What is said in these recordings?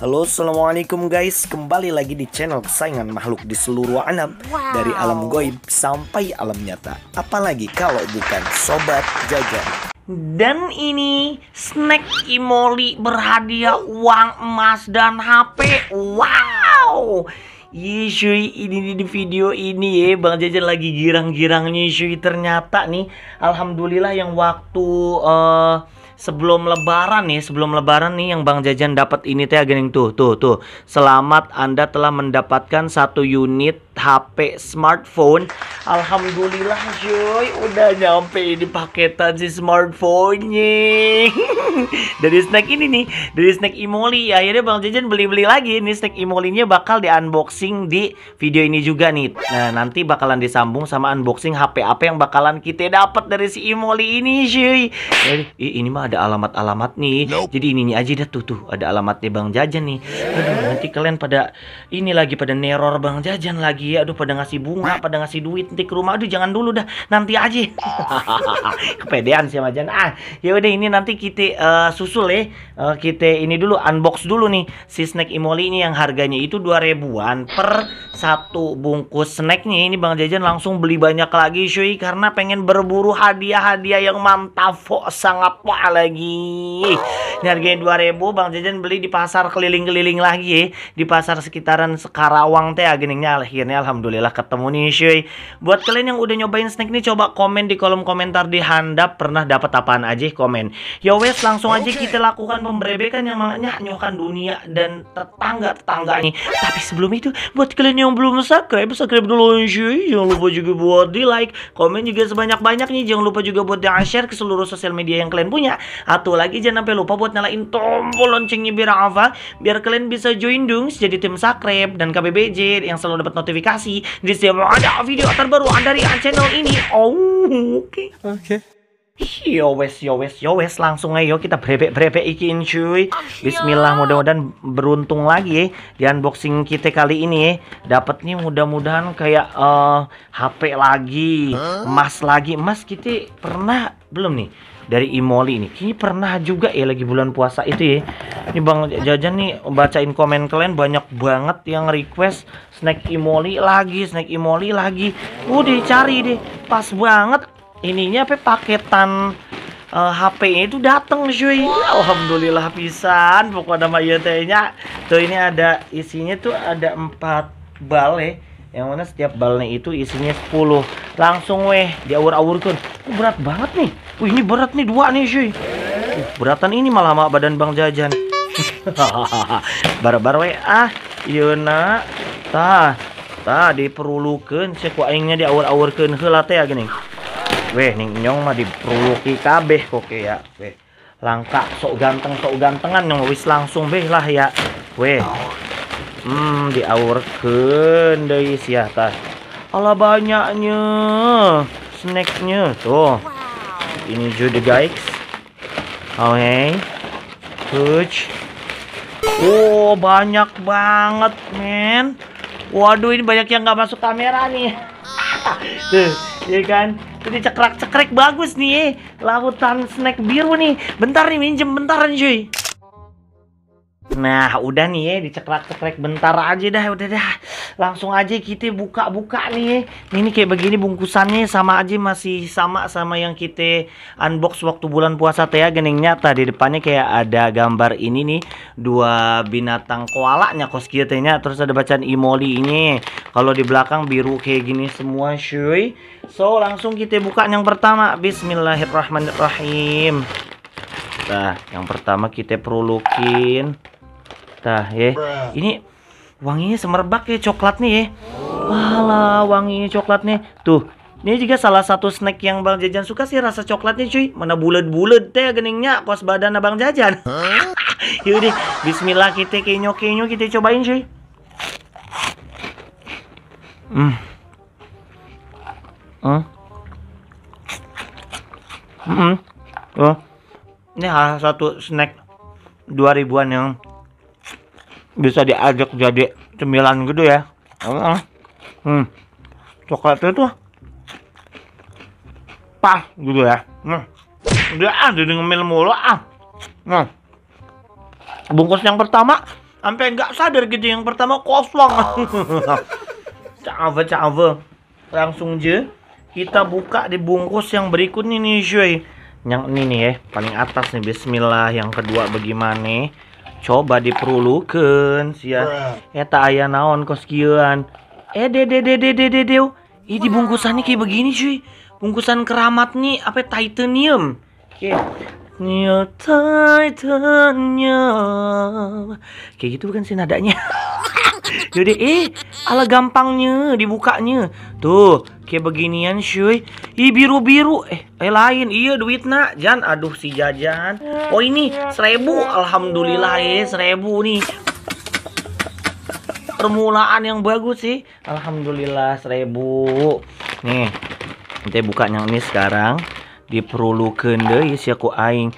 Halo Assalamualaikum guys Kembali lagi di channel kesayangan makhluk di seluruh alam wow. Dari alam goib sampai alam nyata Apalagi kalau bukan Sobat Jajan dan ini snack Imoli berhadiah uang emas dan HP Wow Yeshui iya, ini di video ini ya Bang Jajan lagi girang-girangnya Yeshui Ternyata nih, Alhamdulillah yang waktu uh, sebelum lebaran nih, sebelum lebaran nih yang Bang Jajan dapat ini teh gening tuh, tuh, tuh. Selamat Anda telah mendapatkan satu unit HP smartphone Alhamdulillah cuy udah nyampe di paketan si smartphone-nya Dari snack ini nih dari snack Imoli akhirnya Bang Jajan beli-beli lagi Ini snack Imolinya bakal di unboxing di video ini juga nih Nah nanti bakalan disambung sama unboxing HP apa yang bakalan kita dapat dari si Imoli ini cuy Jadi, ini mah ada alamat-alamat nih nope. Jadi ini aja dah tuh tuh ada alamatnya Bang Jajan nih Aduh nanti kalian pada ini lagi pada neror Bang Jajan lagi Iya, aduh pada ngasih bunga, pada ngasih duit nanti ke rumah. Aduh jangan dulu dah, nanti aja. Kepedean sih Majan. Ah, ya udah ini nanti kita uh, susul ya. Uh, kita ini dulu unbox dulu nih si snack Imoli ini yang harganya itu dua ribuan per satu bungkus snacknya. Ini Bang Jajan langsung beli banyak lagi cuy karena pengen berburu hadiah-hadiah yang mantap kok sangat wah lagi. Ini harganya ribu, Bang Jajan beli di pasar keliling-keliling lagi ya. Di pasar sekitaran Sekarawang teh ageningnya akhirnya akhirnya alhamdulillah ketemu nih cuy. Buat kalian yang udah nyobain snack ini coba komen di kolom komentar di handap pernah dapat apaan aja komen. Yo wes langsung aja kita lakukan pemberebekan yang nyokan dunia dan tetangga-tetangga nih. Tapi sebelum itu buat kalian yang belum subscribe, subscribe dulu cuy. Jangan lupa juga buat di like, komen juga sebanyak-banyaknya. Jangan lupa juga buat di share ke seluruh sosial media yang kalian punya. Atau lagi jangan sampai lupa buat nyalain tombol loncengnya biar apa? Biar kalian bisa join dong jadi tim subscribe dan KBBJ yang selalu dapat notifikasi notifikasi di setiap ada video terbaru dari channel ini. Oh, oke. Okay. Oke. Okay. Yo wes, yo wes, yo wes langsung ayo kita brebek-brebek ikin cuy. Bismillah mudah-mudahan beruntung lagi ya di unboxing kita kali ini ya. Dapat nih mudah-mudahan kayak uh, eh, HP lagi, emas lagi. Emas kita pernah belum nih? dari Imoli ini, Kayaknya pernah juga ya lagi bulan puasa itu ya. Ini Bang Jajan nih bacain komen kalian banyak banget yang request snack Imoli lagi, snack Imoli lagi. Udah cari deh, pas banget ininya apa paketan uh, eh, hp itu dateng cuy Alhamdulillah pisan pokoknya nama YT-nya tuh ini ada isinya tuh ada empat bal ya yang mana setiap balnya itu isinya 10 langsung weh diawur-awurkan oh, berat banget nih wih ini berat nih dua nih cuy uh, beratan ini malah sama badan bang jajan barbar weh ah yuna iya, ta ta diperlukan seku aingnya diawur-awurkan heula ya gini weh nih nyong mah diperluki kabeh kok ya weh langka sok ganteng sok gantengan yang wis langsung beh lah ya weh hmm diaurken dari atas. Allah banyaknya snacknya tuh ini juga guys oke oh, okay. Huge. Oh banyak banget men Waduh ini banyak yang nggak masuk kamera nih Tuh ya kan Jadi cekrek-cekrek bagus nih Lautan snack biru nih Bentar nih minjem bentaran cuy Nah, udah nih ya, dicekrek-cekrek bentar aja dah, udah dah. Langsung aja kita buka-buka nih ya. Ini kayak begini bungkusannya sama aja masih sama sama yang kita unbox waktu bulan puasa teh ya, gening nyata. Di depannya kayak ada gambar ini nih, dua binatang koalanya kos kita Terus ada bacaan Imoli ini. Kalau di belakang biru kayak gini semua, cuy. So, langsung kita buka yang pertama. Bismillahirrahmanirrahim. Nah, yang pertama kita perlu Tah, ya. Ini wanginya semerbak ya coklat nih ya. Walah, wanginya coklat nih. Tuh, ini juga salah satu snack yang Bang Jajan suka sih rasa coklatnya cuy. Mana bulet-bulet teh geningnya kos badan bang Jajan. Huh? Yaudah, bismillah kita kenyo-kenyo kita cobain cuy. Hmm. Hmm. Hmm. Oh. Ini salah satu snack 2000-an yang bisa diajak jadi cemilan gitu ya hmm. coklatnya tuh pas gitu ya hmm. dia ah jadi ngemil mulu ah nah bungkus yang pertama sampai nggak sadar gitu yang pertama kosong cawe cawe, langsung je kita buka di bungkus yang berikut ini, cuy yang ini nih ya paling atas nih bismillah yang kedua bagaimana coba diperlukan sih ya eh, eta ayah naon koskian eh de de de de de de de ini bungkusannya kayak begini cuy bungkusan keramat nih apa titanium oke nyatanya Kayak gitu bukan sih nadanya Jadi eh ala gampangnya dibukanya Tuh kayak beginian cuy Ih biru-biru Eh eh lain iya duit nak Jan aduh si jajan Oh ini seribu Alhamdulillah ya eh, seribu nih Permulaan yang bagus sih Alhamdulillah seribu Nih nanti buka yang ini sekarang diperlukan deh si aku aing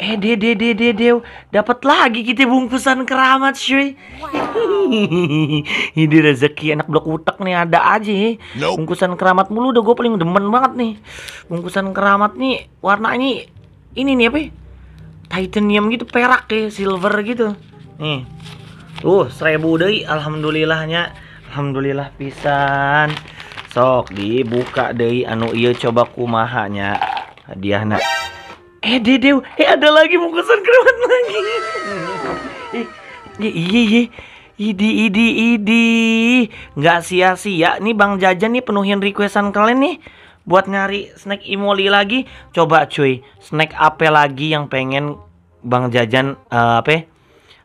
eh de de de de de dapat lagi kita bungkusan keramat cuy wow. ini rezeki anak blok utak nih ada aja nope. bungkusan keramat mulu udah gue paling demen banget nih bungkusan keramat nih warnanya ini ini nih apa ya? titanium gitu perak ya silver gitu nih tuh seribu deh alhamdulillahnya alhamdulillah pisan sok dibuka deh anu iya coba kumahanya Diana. Eh Dedew, eh ada lagi mau kesan keramat lagi. Eh, iya iya. Idi idi idi. Nggak sia-sia nih Bang Jajan nih penuhin requestan kalian nih buat nyari snack imoli lagi. Coba cuy, snack apa lagi yang pengen Bang Jajan uh, apa? Ya?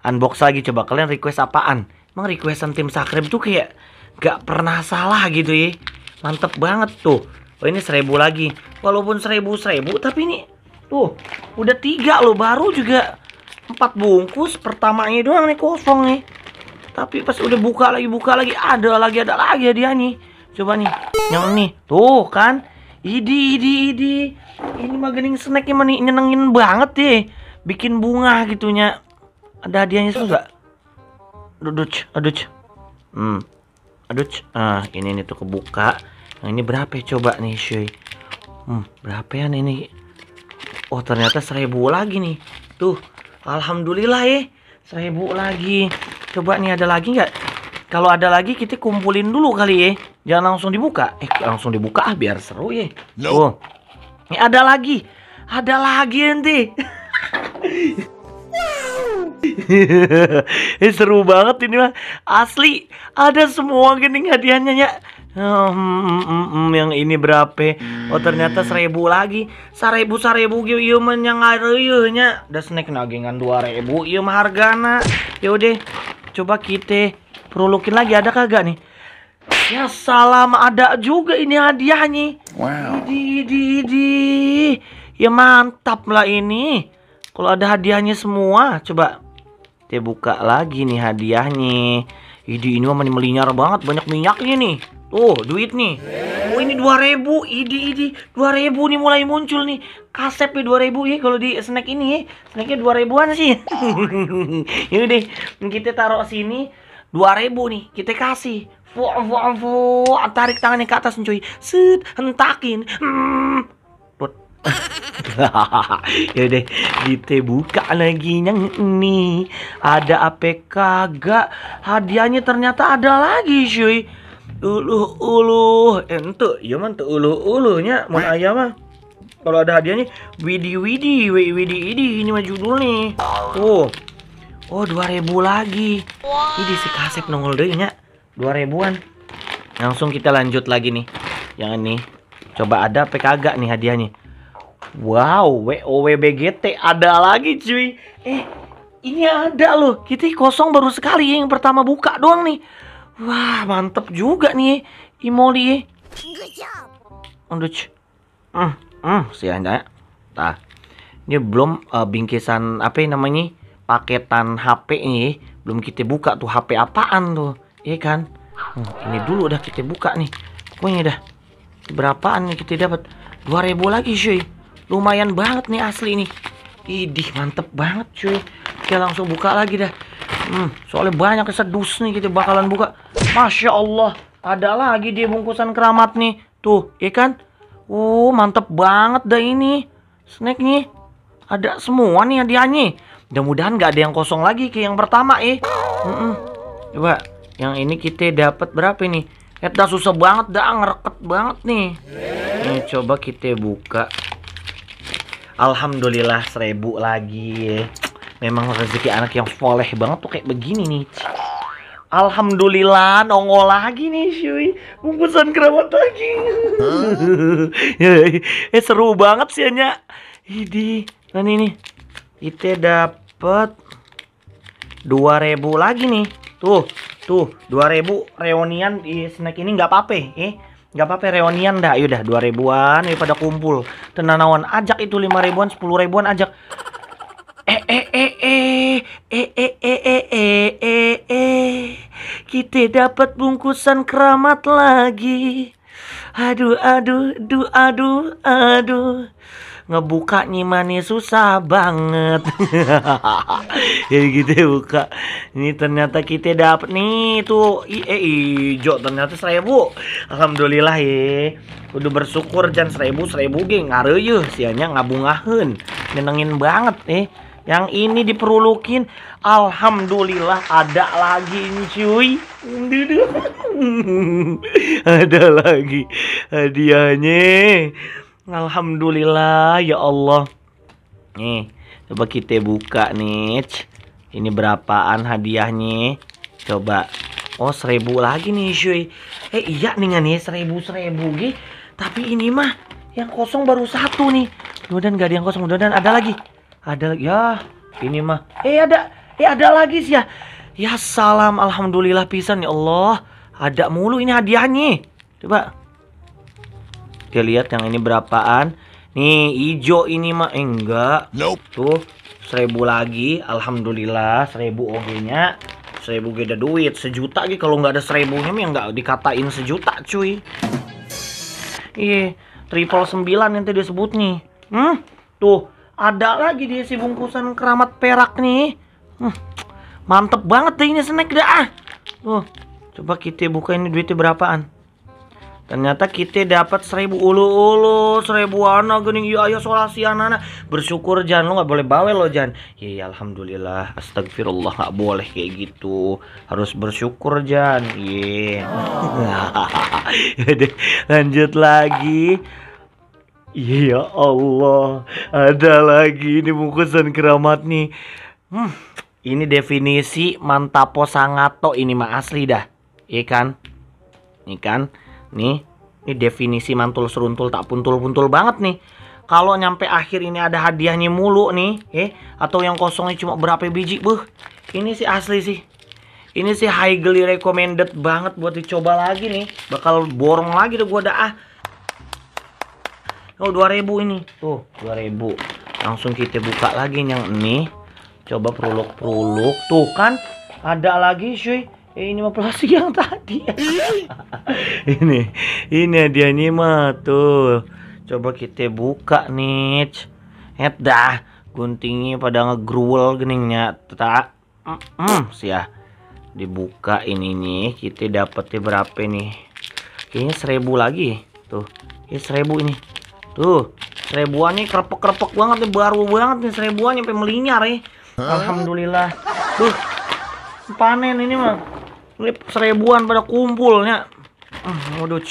Unbox lagi coba kalian request apaan? Emang requestan tim Sakrim tuh kayak gak pernah salah gitu ya. Mantep banget tuh. Oh ini seribu lagi. Walaupun seribu seribu, tapi ini tuh udah tiga loh. Baru juga empat bungkus. Pertamanya doang nih kosong nih. Tapi pas udah buka lagi buka lagi ada lagi ada lagi dia nih. Coba nih yang ini tuh kan. Idi idi idi. Ini mah gening snacknya ini nih nyenengin banget deh. Bikin bunga gitunya. Ada hadiahnya semua nggak? Aduh, aduh, aduh. Hmm. Aduh, ah ini nih tuh kebuka Nah ini berapa ya coba nih cuy hmm, berapa ya ini Oh ternyata seribu lagi nih Tuh Alhamdulillah ya Seribu lagi Coba nih ada lagi nggak Kalau ada lagi kita kumpulin dulu kali ya Jangan langsung dibuka Eh langsung dibuka ah biar seru ya no. Oh Ini ada lagi Ada lagi nanti. Ini eh, seru banget ini mah Asli Ada semua gini hadiahnya ya Hmm, hmm, hmm, yang ini berapa? Oh ternyata seribu lagi, seribu seribu gitu, iya men yang nya, udah snack nagingan dua ribu, iya mah hargana. Yaudah, coba kita perulukin lagi ada kagak nih? Ya salam ada juga ini hadiahnya. Wow. Di di di, ya mantap lah ini. Kalau ada hadiahnya semua, coba kita buka lagi nih hadiahnya. Ini ini mah melinyar banget, banyak minyaknya nih. Tuh, oh, duit nih. Oh, ini 2000. Idi, idi. 2000 nih mulai muncul nih. Kasep nih 2000 ya kalau di snack ini ya. Snacknya 2000-an sih. ini deh, kita taruh sini 2000 nih. Kita kasih. Fu fu fu, Tarik tangannya ke atas, cuy. Set, hentakin. Hmm. ya deh kita buka lagi yang ini ada apa kagak hadiahnya ternyata ada lagi cuy uluh uluh ente eh, ya man tuh uluh uluhnya mau ayam mah kalau ada hadiahnya widi widi widi widi ini mah judul nih Oh, oh dua ribu lagi wow. ini si kasep nongol deh nya dua ribuan. langsung kita lanjut lagi nih yang ini coba ada apa kagak nih hadiahnya wow WOWBGT ada lagi cuy eh ini ada loh kita kosong baru sekali yang pertama buka doang nih Wah, mantep juga nih Imoli. Unduh Hmm, hmm, si ya. Nah, ini belum uh, bingkisan apa namanya? Paketan HP nih. Belum kita buka tuh HP apaan tuh. ya kan? Hmm, ini dulu udah kita buka nih. Pokoknya dah. Berapaan nih kita dapat? Dua ribu lagi, cuy. Lumayan banget nih asli nih. Idih, mantep banget, cuy. Kita langsung buka lagi dah. Hmm, soalnya banyak kesedus nih kita bakalan buka. Masya Allah, ada lagi dia bungkusan keramat nih. Tuh, ikan. Iya uh, mantep banget dah ini. Snack nih. Ada semua nih hadiahnya. Mudah-mudahan gak ada yang kosong lagi kayak yang pertama eh. Mm -mm. Coba, yang ini kita dapat berapa nih? Eh, udah susah banget dah, ngereket banget nih. Nih, coba kita buka. Alhamdulillah seribu lagi ya memang rezeki anak yang soleh banget tuh kayak begini nih Alhamdulillah nongol lagi nih cuy Bungkusan kerawat lagi huh? Ya, ya. Eh seru banget sih hanya Ini Nah ini nih Kita dapet 2000 lagi nih Tuh Tuh 2000 reunian di snack ini nggak pape, Eh nggak apa-apa reunian dah yaudah 2000an daripada kumpul tenanawan ajak itu 5000an sepuluh ribuan ajak Eh, eh eh eh eh eh eh eh eh eh eh kita dapat bungkusan keramat lagi aduh aduh aduh aduh aduh ngebuka nyimani susah banget jadi kita buka ini ternyata kita dapat nih tuh eh ijo ternyata seribu alhamdulillah ya udah bersyukur jangan seribu seribu geng ngaruh yuk sianya ngabungahin nyenengin banget eh yang ini diperulukin. Alhamdulillah ada lagi cuy. ada lagi hadiahnya. Alhamdulillah ya Allah. Nih, coba kita buka nih. Ini berapaan hadiahnya? Coba. Oh, seribu lagi nih, cuy. Eh, iya nih kan ya, seribu-seribu gitu. Tapi ini mah yang kosong baru satu nih. Mudah-mudahan gak ada yang kosong. Mudah-mudahan ada lagi ada ya ini mah eh ada eh ada lagi sih ya ya salam alhamdulillah pisan ya Allah ada mulu ini hadiahnya coba kita lihat yang ini berapaan nih ijo ini mah eh, enggak nope. tuh seribu lagi alhamdulillah seribu oge nya seribu gede duit sejuta lagi kalau nggak ada seribunya mah ya nggak dikatain sejuta cuy iya triple sembilan yang tadi sebut nih hmm tuh ada lagi dia si bungkusan keramat perak nih hmm, mantep banget deh ini snack dah ah coba kita buka ini duitnya berapaan ternyata kita dapat seribu ulu ulu seribu anak gening ya ayo ya, solasi anak bersyukur Jan lo nggak boleh bawel lo Jan ya, ya, alhamdulillah astagfirullah nggak boleh kayak gitu harus bersyukur Jan iya yeah. lanjut lagi Ya Allah, ada lagi ini bungkusan keramat nih. Hmm, ini definisi mantapo sangato ini mah asli dah. Iya kan? Ini kan? Nih, ini definisi mantul seruntul tak puntul-puntul banget nih. Kalau nyampe akhir ini ada hadiahnya mulu nih, eh atau yang kosongnya cuma berapa biji, buh. Ini sih asli sih. Ini sih highly recommended banget buat dicoba lagi nih. Bakal borong lagi tuh gua dah ah oh 2000 ini tuh 2000 langsung kita buka lagi yang ini coba peruluk-peruluk tuh kan ada lagi cuy eh, ini mah plastik yang tadi ini ini dia ini mah tuh coba kita buka nih Eh dah guntingnya pada ngegruel geningnya tak mm, mm, sih ya dibuka nih kita dapetnya berapa nih kayaknya seribu lagi tuh ini seribu ini Tuh, seribuannya kerepek-kerepek banget nih, baru banget nih seribuannya sampai melinyar ya. Alhamdulillah. Tuh, panen ini mah. Ini seribuan pada kumpulnya. Hmm, waduh,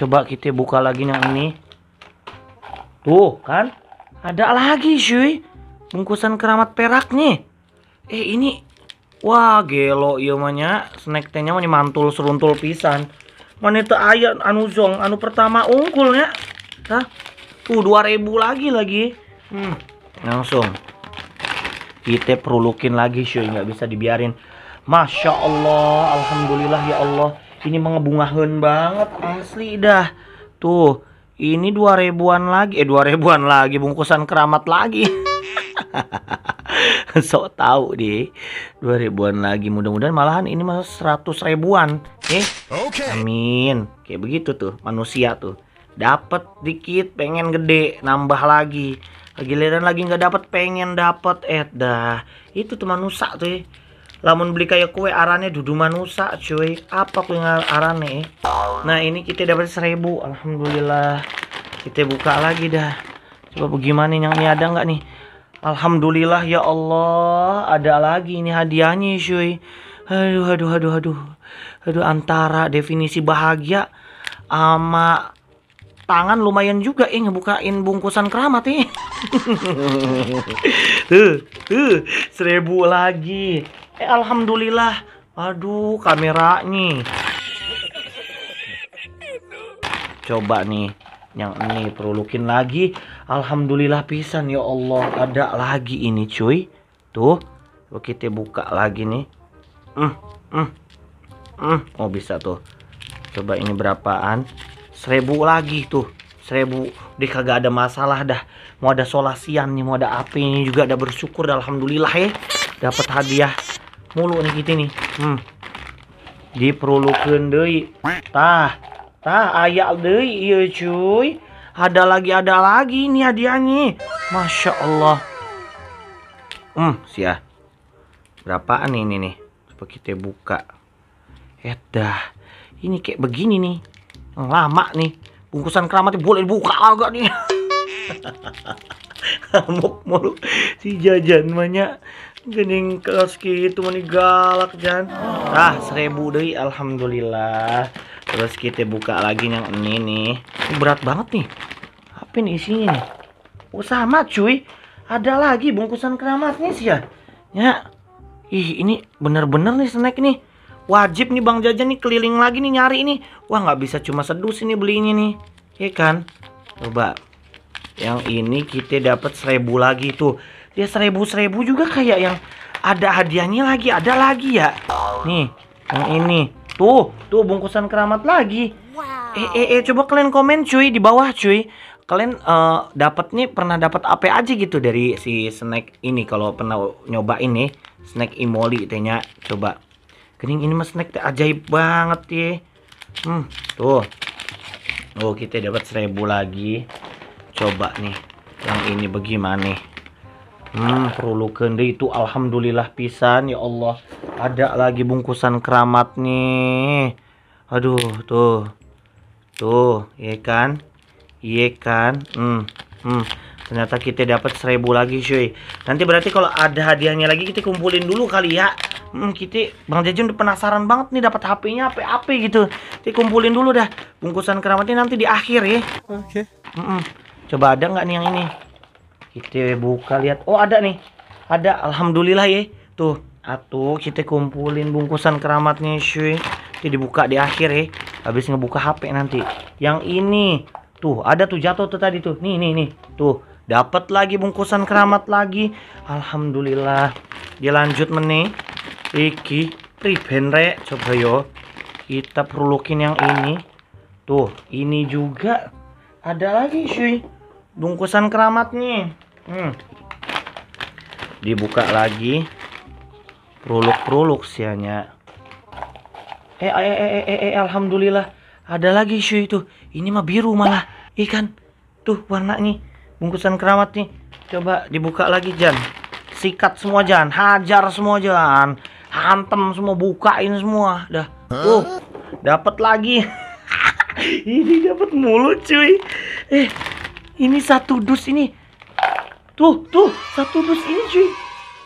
coba kita buka lagi yang ini. Tuh, kan? Ada lagi, cuy. Bungkusan keramat perak nih. Eh, ini Wah, gelo iya mah Snack nya mah mantul seruntul pisan. Mana itu ayat anu zong, anu pertama unggulnya. Hah? Tuh 2000 lagi lagi. Hmm. Langsung. Kita perulukin lagi cuy, nggak bisa dibiarin. Masya Allah, Alhamdulillah ya Allah. Ini mengebungahin banget asli dah. Tuh, ini dua ribuan lagi. Eh 2000-an lagi, bungkusan keramat lagi. so tahu deh Dua ribuan lagi mudah-mudahan malahan ini masuk seratus ribuan eh okay. amin kayak begitu tuh manusia tuh dapat dikit pengen gede nambah lagi giliran lagi nggak dapat pengen dapat eh dah itu tuh manusia tuh eh. lamun beli kayak kue arane dudu manusia cuy apa kue arane eh? nah ini kita dapat seribu alhamdulillah kita buka lagi dah coba bagaimana yang ini ada nggak nih alhamdulillah ya Allah ada lagi ini hadiahnya cuy aduh aduh aduh aduh aduh antara definisi bahagia ama tangan lumayan juga eh ngebukain bungkusan keramat eh tuh tuh seribu lagi eh alhamdulillah aduh kameranya coba nih yang ini perlukin lagi alhamdulillah pisan ya Allah ada lagi ini cuy tuh kita buka lagi nih mm, mm, mm. oh bisa tuh coba ini berapaan seribu lagi tuh seribu dia kagak ada masalah dah mau ada solasian nih mau ada api ini juga ada bersyukur alhamdulillah ya dapat hadiah mulu nih kita nih hmm perlu deui tah tah ayak deh iya cuy ada lagi ada lagi nih hadiahnya masya Allah hmm sia berapaan ini nih coba kita buka edah ini kayak begini nih lama nih bungkusan keramat boleh dibuka agak nih amok mulu si jajan banyak gening kelas gitu mani galak jan ah seribu deh alhamdulillah terus kita buka lagi yang ini nih ini berat banget nih apa ini isinya nih oh sama cuy ada lagi bungkusan keramatnya sih ya ya ih ini bener-bener nih snack nih wajib nih Bang Jajan nih keliling lagi nih nyari ini. Wah nggak bisa cuma sedus ini belinya nih. Ya kan? Coba. Yang ini kita dapat seribu lagi tuh. Dia seribu-seribu juga kayak yang ada hadiahnya lagi. Ada lagi ya. Nih. Yang ini. Tuh. Tuh bungkusan keramat lagi. Eh, eh, eh. Coba kalian komen cuy. Di bawah cuy kalian uh, eh, dapat nih pernah dapat apa aja gitu dari si snack ini kalau pernah nyoba ini, snack imoli itu coba Kening ini mas snack ajaib banget ya. Hmm, tuh. Oh, kita dapat seribu lagi. Coba nih. Yang ini bagaimana nih? Hmm, perlu kendi itu alhamdulillah pisan ya Allah. Ada lagi bungkusan keramat nih. Aduh, tuh. Tuh, iya kan? Iya kan? Hmm. Hmm. Ternyata kita dapat seribu lagi cuy Nanti berarti kalau ada hadiahnya lagi kita kumpulin dulu kali ya hmm, Kita Bang Jajun penasaran banget nih dapat HP-nya HP-HP gitu Kita kumpulin dulu dah Bungkusan keramatnya nanti di akhir ya Oke okay. mm -mm. Coba ada nggak nih yang ini Kita buka lihat Oh ada nih Ada Alhamdulillah ya Tuh Atuh kita kumpulin bungkusan keramatnya cuy Kita dibuka di akhir ya Habis ngebuka HP nanti Yang ini Tuh ada tuh jatuh tuh tadi tuh Nih nih nih Tuh dapat lagi bungkusan keramat lagi alhamdulillah dilanjut meni iki riben rek coba yo kita perlukin yang ini tuh ini juga ada lagi cuy bungkusan keramat nih. hmm. dibuka lagi peruluk-peruluk sianya eh eh eh eh eh, eh alhamdulillah ada lagi cuy tuh ini mah biru malah ikan tuh warnanya bungkusan keramat nih coba dibuka lagi Jan sikat semua Jan hajar semua Jan hantem semua bukain semua dah uh dapat lagi ini dapat mulu cuy eh ini satu dus ini tuh tuh satu dus ini cuy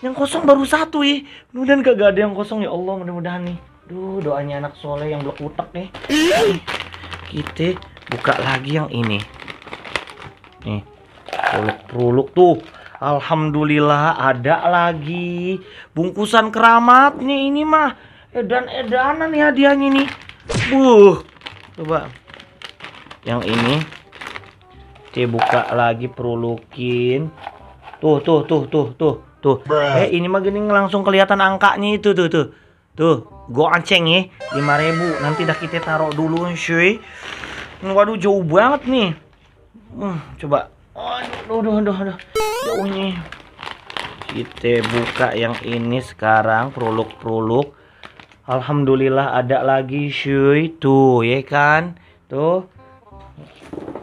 yang kosong baru satu ih mudah gak ada yang kosong ya Allah mudah-mudahan nih duh doanya anak soleh yang blok utak nih kita buka lagi yang ini nih Ruluk-ruluk tuh. Alhamdulillah ada lagi bungkusan keramatnya ini mah edan-edanan ya hadiahnya nih. Buh. Coba. Yang ini C buka lagi perulukin. Tuh tuh tuh tuh tuh tuh. Bruh. Eh ini mah gini langsung kelihatan angkanya itu tuh tuh. Tuh, anceng ya ribu nanti dah kita taruh dulu cuy. Waduh jauh banget nih. Hmm, coba Aduh, aduh, aduh, aduh. Jauhnya. Kita buka yang ini sekarang, peruluk-peruluk. Alhamdulillah ada lagi syuy Tuh, ya kan? Tuh.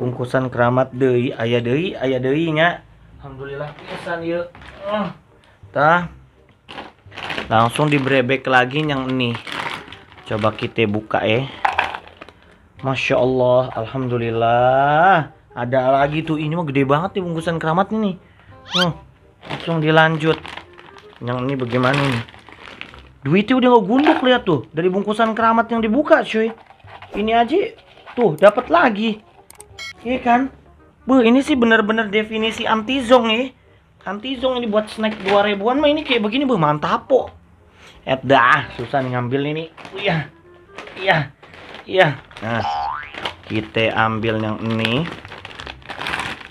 Bungkusan keramat dei ayah dei ayah dei nya. Alhamdulillah pisan yuk. Ah. Tah. Langsung dibrebek lagi yang ini. Coba kita buka ya. Masya Allah, Alhamdulillah ada lagi tuh ini mah gede banget nih bungkusan keramat ini nih hmm, langsung dilanjut yang ini bagaimana nih duitnya udah nggak gunduk lihat tuh dari bungkusan keramat yang dibuka cuy ini aja tuh dapat lagi iya kan bu ini sih bener-bener definisi anti zong ya eh. anti zong ini buat snack 2000 ribuan mah ini kayak begini bu mantap kok. eh dah susah nih ngambil ini iya iya iya nah kita ambil yang ini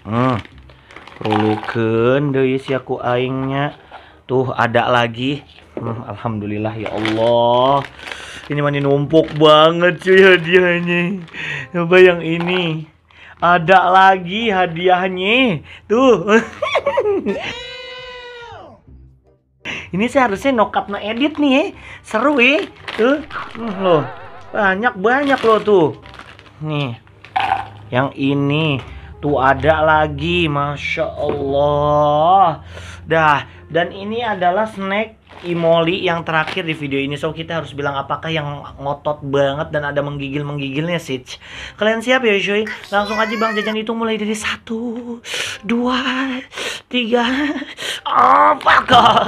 hmm. deh si aku aingnya. Tuh ada lagi. Hmm, alhamdulillah ya Allah. Ini mani numpuk banget cuy hadiahnya. Coba yang ini. Ada lagi hadiahnya. Tuh. ini seharusnya nokap no edit nih eh. Seru ya. Tuh. Hmm, loh. Banyak-banyak loh tuh. Nih. Yang ini Tuh ada lagi, masya Allah. Dah, dan ini adalah snack Imoli yang terakhir di video ini. So kita harus bilang apakah yang ngotot banget dan ada menggigil menggigilnya sih. Kalian siap ya cuy? Langsung aja bang jajan itu mulai dari satu, dua, tiga, empat. Oh,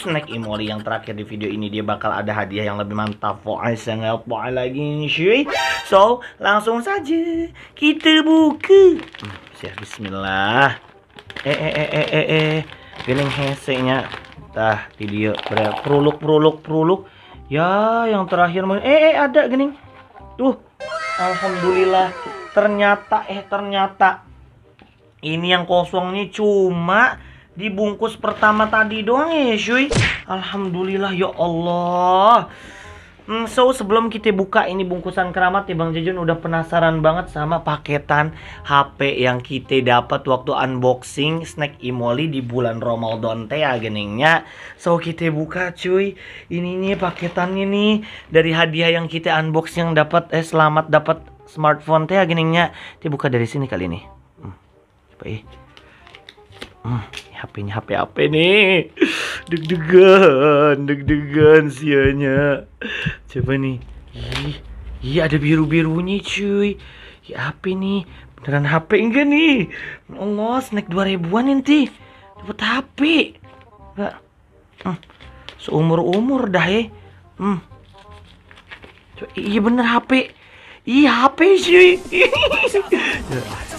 snack Imori yang terakhir di video ini dia bakal ada hadiah yang lebih mantap voice yang apa lagi sih so langsung saja kita buka ya bismillah eh eh eh eh eh eh gening hesenya tah video peruluk peruluk peruluk ya yang terakhir eh eh ada gening tuh alhamdulillah ternyata eh ternyata ini yang kosong nih cuma dibungkus pertama tadi doang ya cuy Alhamdulillah ya Allah Hmm, so sebelum kita buka ini bungkusan keramat ya Bang Jejun udah penasaran banget sama paketan HP yang kita dapat waktu unboxing snack Imoli di bulan Ramadan teh ya geningnya. So kita buka cuy. Ini nih paketan ini dari hadiah yang kita unbox yang dapat eh selamat dapat smartphone teh ya geningnya. Kita buka dari sini kali ini. Hmm. Coba ya. Hmm, ah, HP-nya HP HP nih. Deg-degan, deg-degan sianya. Coba nih. iya ada biru-birunya cuy. Ya HP nih. Beneran HP enggak nih? Allah, snack 2000-an nanti. Dapat HP. Enggak. Hmm. Seumur-umur dah ya. Hmm. Coba, iya bener HP. Iya HP cuy.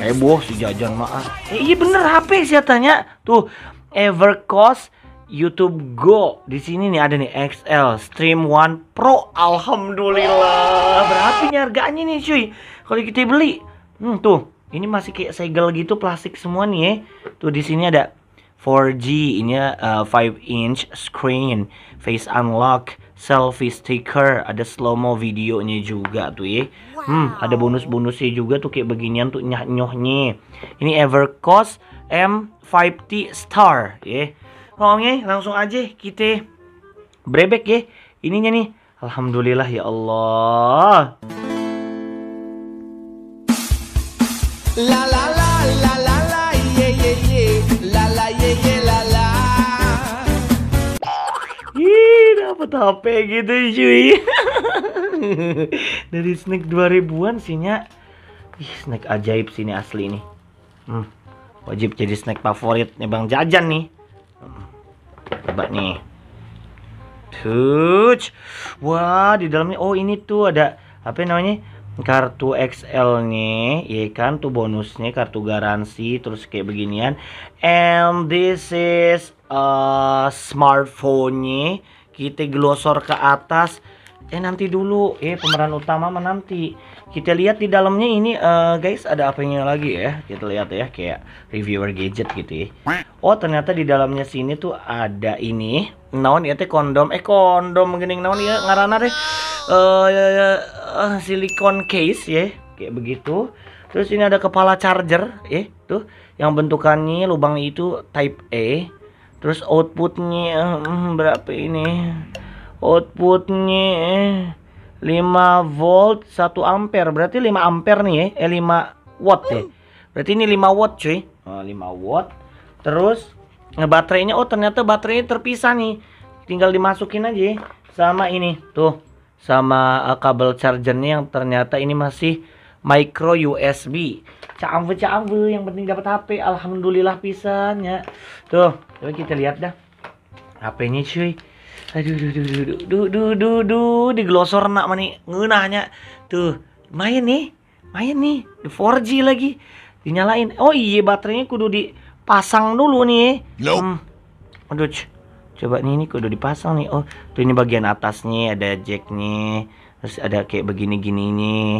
heboh si jajan maaf. Ah. eh, iya bener HP sih tanya tuh Evercost YouTube Go di sini nih ada nih XL Stream One Pro alhamdulillah ah, berapa nih harganya nih cuy kalau kita beli hmm, tuh ini masih kayak segel gitu plastik semua nih ya tuh di sini ada 4G ini uh, ya, eh, 5 inch screen face unlock selfie sticker ada slow mo videonya juga tuh ya hmm ada bonus bonusnya juga tuh kayak beginian tuh nyah nyohnya ini Evercost M5T Star ya Oke, langsung aja kita brebek ya ininya nih Alhamdulillah ya Allah la la la dapat HP gitu cuy dari snack 2000-an sih nya Ih, snack ajaib sih ini asli nih hmm, wajib jadi snack favorit nih Bang Jajan nih hmm, coba nih tuh wah di dalamnya oh ini tuh ada apa namanya kartu XL nih ya kan tuh bonusnya kartu garansi terus kayak beginian and this is a uh, smartphone nih kita glosor ke atas eh nanti dulu eh pemeran utama menanti. kita lihat di dalamnya ini uh, guys ada apanya lagi ya kita lihat ya kayak reviewer gadget gitu ya oh ternyata di dalamnya sini tuh ada ini naon ya teh kondom eh kondom gini naon ya ngarana deh uh, eh, ya, uh, eh, silikon case ya kayak begitu terus ini ada kepala charger Eh tuh yang bentukannya lubang itu type A terus outputnya hmm, berapa ini outputnya 5 volt 1 ampere berarti 5 ampere nih ya eh 5 watt ya berarti ini 5 watt cuy 5 watt terus nah, baterainya oh ternyata baterainya terpisah nih tinggal dimasukin aja ya. sama ini tuh sama eh, kabel chargernya yang ternyata ini masih micro USB caambe caambe yang penting dapat HP alhamdulillah pisannya tuh coba kita lihat dah HP-nya cuy aduh duh duh duh duh duh duh duh di glosor nak mani ngeunahnya tuh main nih main nih di 4G lagi dinyalain oh iya baterainya kudu dipasang dulu nih nope. hmm. aduh coba nih ini kudu dipasang nih oh tuh ini bagian atasnya ada jacknya terus ada kayak begini gini nih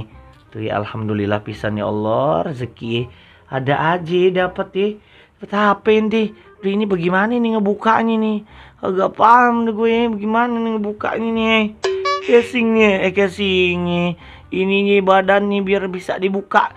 Tuh ya alhamdulillah pisan ya Allah rezeki ada aja dapat deh. Dapat HP deh. tuh ini bagaimana nih ngebukanya nih? Agak paham deh gue bagaimana nih ngebukanya nih. Casingnya, eh casingnya. Ini nih badannya biar bisa dibuka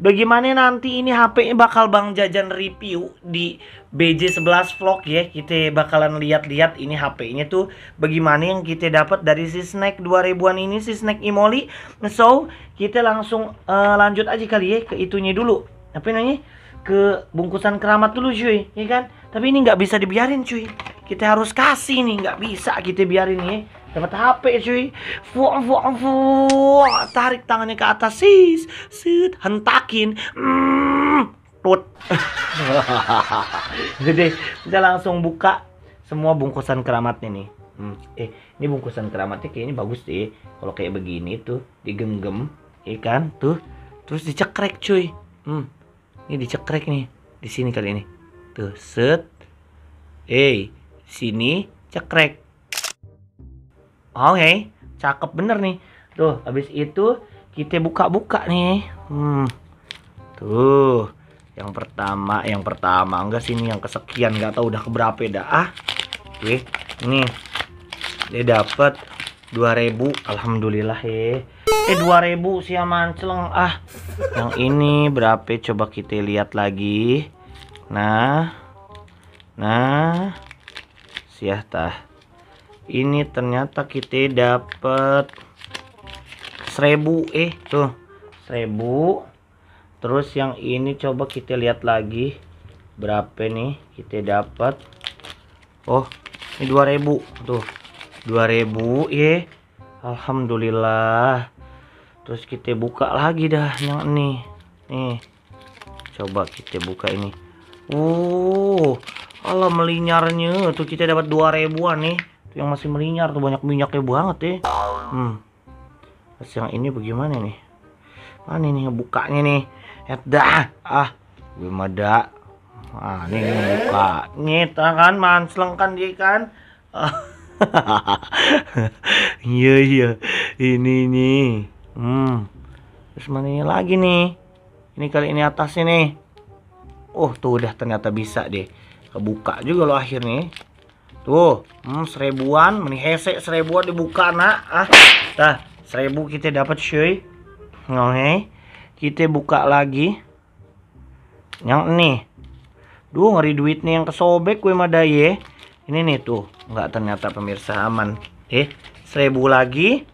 bagaimana nanti ini HP bakal Bang Jajan review di BJ11 vlog ya. Kita bakalan lihat-lihat ini HP-nya tuh bagaimana yang kita dapat dari si snack 2000-an ini si snack Imoli. So, kita langsung uh, lanjut aja kali ya ke itunya dulu. Apa namanya? Ke bungkusan keramat dulu cuy, ya kan? Tapi ini nggak bisa dibiarin cuy. Kita harus kasih nih, nggak bisa kita biarin ya dapat HP cuy vuang vuang vuang, tarik tangannya ke atas sis sit hentakin hmm, tut jadi kita langsung buka semua bungkusan keramat ini. hmm. eh ini bungkusan keramatnya kayaknya bagus sih, kalau kayak begini tuh digenggem, ikan iya tuh terus dicekrek cuy hmm. ini dicekrek nih di sini kali ini tuh set eh sini cekrek Oke, okay, cakep bener nih. Tuh, habis itu kita buka-buka nih. Hmm. Tuh. Yang pertama, yang pertama. Enggak sih ini yang kesekian, enggak tahu udah keberapa ya dah. Ah. Oke, okay. nih. Dia dapat 2000, alhamdulillah ya. Eh 2000 sih manceleng. Ah. Yang ini berapa coba kita lihat lagi. Nah. Nah. Siah tah ini ternyata kita dapat 1000 eh tuh 1000 terus yang ini coba kita lihat lagi berapa nih kita dapat oh ini 2000 tuh 2000 ya Alhamdulillah terus kita buka lagi dah yang ini nih coba kita buka ini uh Allah melinyarnya tuh kita dapat 2000an nih yang masih melinyar tuh banyak minyaknya banget ya. Hmm. Terus yang ini bagaimana nih? Mana nih bukanya nih? dah Ah, belum ada. Ah, ini yang buka. nih kan mansleng kan dia kan. Ah. Iya iya. Ini nih. Hmm. Terus mana ini lagi nih? Ini kali ini atas ini. Oh, tuh udah ternyata bisa deh. Kebuka juga loh akhirnya tuh hmm, seribuan meni hese seribuan dibuka nak ah dah seribu kita dapat cuy oke kita buka lagi yang ini duh ngeri duit nih yang kesobek gue madaye ini nih tuh nggak ternyata pemirsa aman eh seribu lagi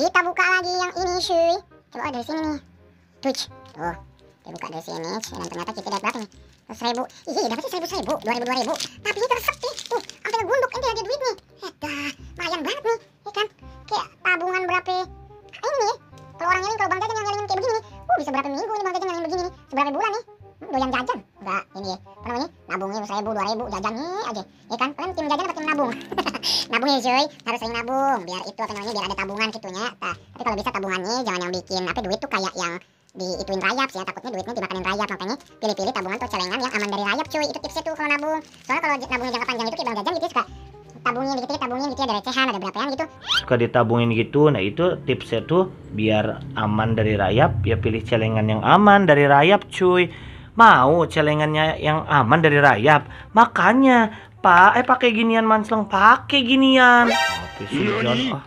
kita buka lagi yang ini cuy coba dari sini nih tuh kita dibuka dari sini dan ternyata kita dapat berapa nih seribu ih dapatnya seribu seribu dua ribu dua ribu tapi ini terus nih tuh sampai ngegunduk ini ada duit nih eh, dah lumayan banget nih ikan, ya kan kayak tabungan berapa ini nih kalau orang ini kalau bang jajan ngalingin kayak begini nih uh bisa berapa minggu nih bang jajan ngalingin begini nih seberapa bulan nih hmm, doyan jajan enggak ini ya apa namanya nabungnya seribu dua ribu jajan nih aja ya kan kalian tim jajan apa tim nabung nabungnya cuy harus sering nabung biar itu apa namanya biar ada tabungan gitunya nah, tapi kalau bisa tabungannya jangan yang bikin apa duit tuh kayak yang diituin rayap sih ya takutnya duitnya dimakanin rayap makanya pilih-pilih tabungan atau celengan yang aman dari rayap cuy itu tipsnya tuh kalau nabung soalnya kalau nabungnya jangka panjang itu kayak bang jajan gitu suka tabungin gitu ya tabungin gitu ya dari recehan ada berapa berapaan gitu suka ditabungin gitu nah itu tipsnya tuh biar aman dari rayap ya pilih celengan yang aman dari rayap cuy mau celengannya yang aman dari rayap makanya pak eh pakai ginian mansleng pakai ginian iya, iya. oh,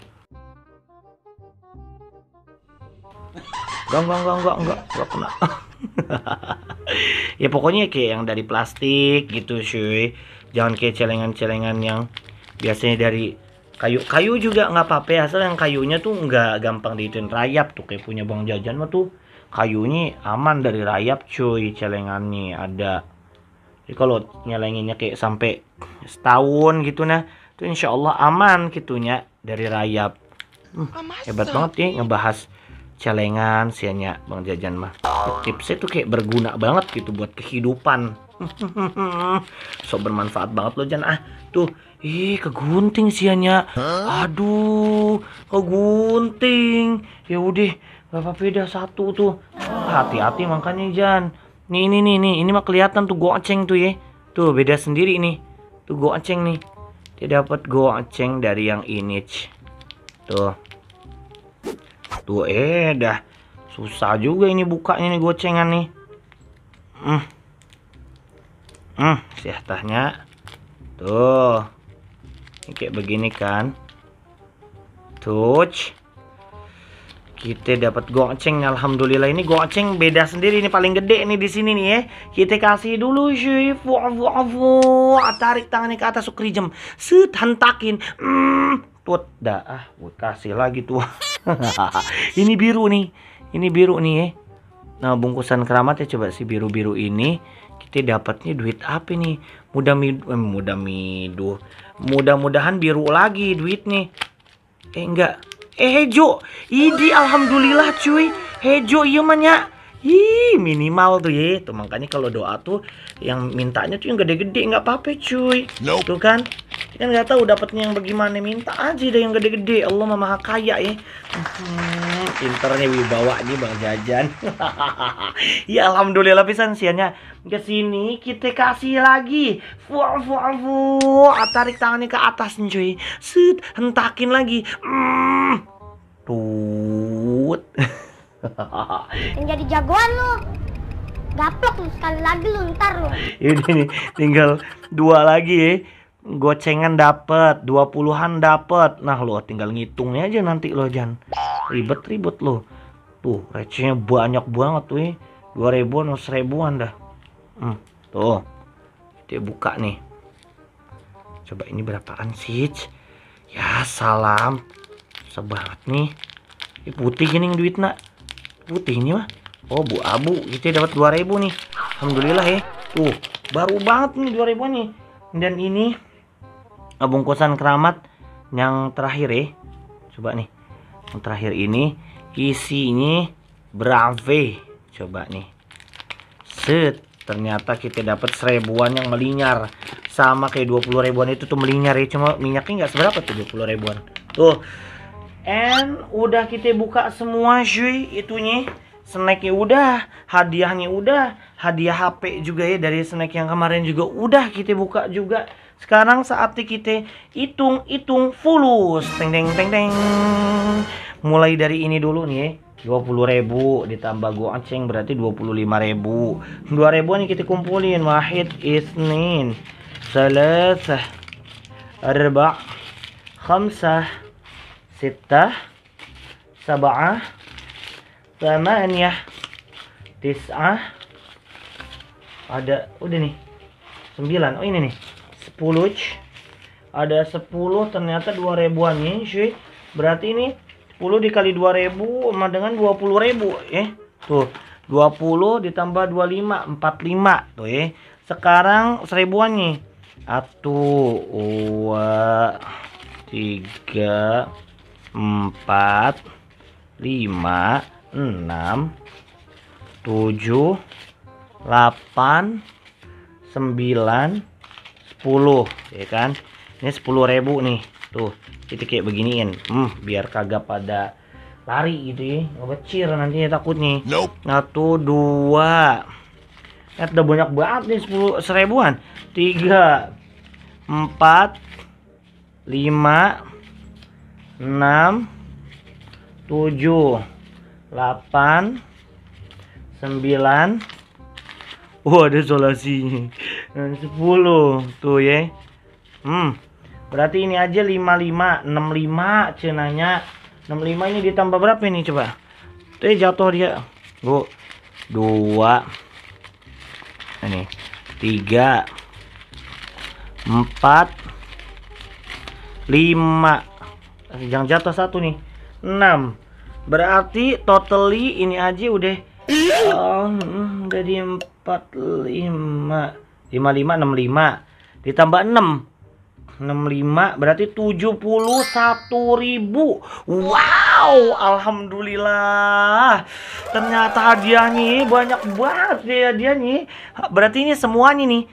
enggak enggak enggak enggak enggak enggak kena ya pokoknya kayak yang dari plastik gitu cuy jangan kayak celengan-celengan yang biasanya dari kayu kayu juga nggak apa-apa ya, asal yang kayunya tuh nggak gampang diituin rayap tuh kayak punya bang jajan mah tuh kayunya aman dari rayap cuy Celengan nih ada jadi kalau nyelenginnya kayak sampai setahun gitu nah itu insya Allah aman gitunya dari rayap hmm, ah, hebat banget nih ya ngebahas celengan sianya bang jajan mah tipsnya tuh kayak berguna banget gitu buat kehidupan so bermanfaat banget lo Jan ah tuh ih kegunting sianya huh? aduh kegunting ya udah apa beda satu tuh hati-hati makanya Jan nih ini nih nih ini mah kelihatan tuh goceng tuh ya tuh beda sendiri nih tuh goceng nih dia dapat goceng dari yang ini tuh Tuh eh dah susah juga ini bukanya nih gocengan nih. Hmm. Hmm, siatahnya. Tuh. Ini kayak begini kan. Touch. Kita dapat goceng alhamdulillah ini goceng beda sendiri ini paling gede nih di sini nih ya. Kita kasih dulu sih tarik tangannya ke atas sukrijem. Set hentakin. Mm tut dah ah gue kasih lagi tuh ini biru nih ini biru nih ya nah bungkusan keramat ya coba si biru-biru ini kita dapatnya duit apa nih mudah midu eh, mudah midu mudah-mudahan biru lagi duit nih eh enggak eh hejo idi alhamdulillah cuy hejo iya manya Ih minimal tuh ya tuh makanya kalau doa tuh yang mintanya tuh yang gede-gede nggak -gede, apa-apa cuy nope. tuh kan kan nggak tahu dapatnya yang bagaimana minta aja deh yang gede-gede Allah maha kaya ya hmm, pinternya wibawa nih bang jajan ya alhamdulillah pisan siannya ke sini kita kasih lagi fuh fuh fuh ah, tarik tangannya ke atas cuy sud, hentakin lagi mm. tut yang jadi jagoan lu gaplok lu sekali lagi lu ntar lu ini nih tinggal dua lagi ya gocengan dapet, 20-an dapet. Nah lo tinggal ngitungnya aja nanti lo jangan Ribet-ribet lo. Tuh recehnya banyak banget wih. 2 ribuan, 100 ribuan dah. Hmm, tuh. Dia buka nih. Coba ini berapaan sih? Ya salam. sebat nih. Ini putih gini duit nak. Putih ini mah. Oh bu abu kita dapat 2000 nih. Alhamdulillah ya. Tuh baru banget nih 2000 nih. Dan ini bungkusan keramat yang terakhir ya coba nih yang terakhir ini isinya brave coba nih set ternyata kita dapat seribuan yang melinyar sama kayak 20 ribuan itu tuh melinyar ya cuma minyaknya nggak seberapa tuh 20 ribuan tuh and udah kita buka semua cuy itunya snacknya udah hadiahnya udah hadiah HP juga ya dari snack yang kemarin juga udah kita buka juga sekarang saatnya kita hitung-hitung fulus. Teng teng teng teng. Mulai dari ini dulu nih. ya. ribu ditambah goceng berarti 25.000. 2.000 ini nih kita kumpulin. Wahid isnin. selesai Arba. Khamsah. Sittah. Sabah. Tamaniyah. Tis'ah. Ada udah nih. sembilan Oh ini nih. 10 ada 10 ternyata 2000-an ya cuy berarti ini 10 dikali 2000 sama dengan 20000 ya tuh 20 ditambah 25 45 tuh ya sekarang seribuan nih satu dua tiga empat lima enam tujuh delapan sembilan 10 ya kan ini 10.000 nih tuh itu kayak beginiin hmm, biar kagak pada lari gitu ya ngebecir nantinya takut nih nope. satu dua lihat udah banyak banget nih 10 seribuan tiga empat lima enam tujuh delapan sembilan Wah, oh, ada solasinya. 10 tuh ya hmm berarti ini aja 55 65 cenanya 65 ini ditambah berapa ini coba tuh ya, jatuh dia bu dua, ini 3 4 5 jangan jatuh satu nih enam. berarti totally ini aja udah oh, jadi hmm, di 45 55 65 ditambah 6 65 berarti 71.000 wow alhamdulillah ternyata hadiahnya banyak banget ya hadiahnya berarti ini semuanya nih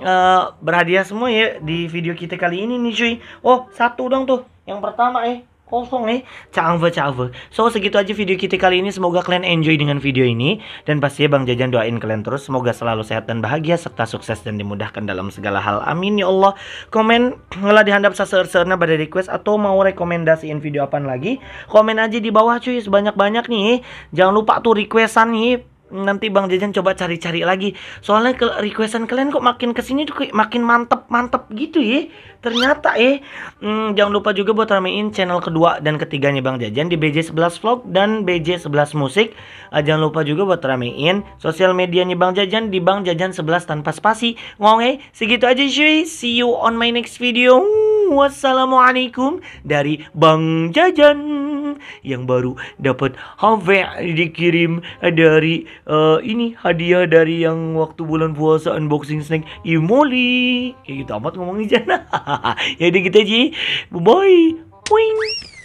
uh, berhadiah semua ya di video kita kali ini nih cuy oh satu dong tuh yang pertama eh kosong eh cawe cawe so segitu aja video kita kali ini semoga kalian enjoy dengan video ini dan pastinya Bang Jajan doain kalian terus semoga selalu sehat dan bahagia serta sukses dan dimudahkan dalam segala hal amin ya Allah komen ngelah dihandap saseurseurna pada request atau mau rekomendasiin video apa lagi komen aja di bawah cuy sebanyak-banyak nih jangan lupa tuh requestan nih nanti Bang Jajan coba cari-cari lagi. Soalnya requestan kalian kok makin kesini tuh makin mantep-mantep gitu ya. Ternyata eh hmm, jangan lupa juga buat ramein channel kedua dan ketiganya Bang Jajan di BJ11 Vlog dan BJ11 Musik. Uh, jangan lupa juga buat ramein sosial medianya Bang Jajan di Bang Jajan 11 tanpa spasi. Ngonge, eh, segitu aja cuy. See you on my next video. Wassalamualaikum dari Bang Jajan yang baru dapat HP dikirim dari uh, ini hadiah dari yang waktu bulan puasa unboxing snack Imoli. Kayak gitu amat ngomongin Jana. Jadi kita je. Bye-bye.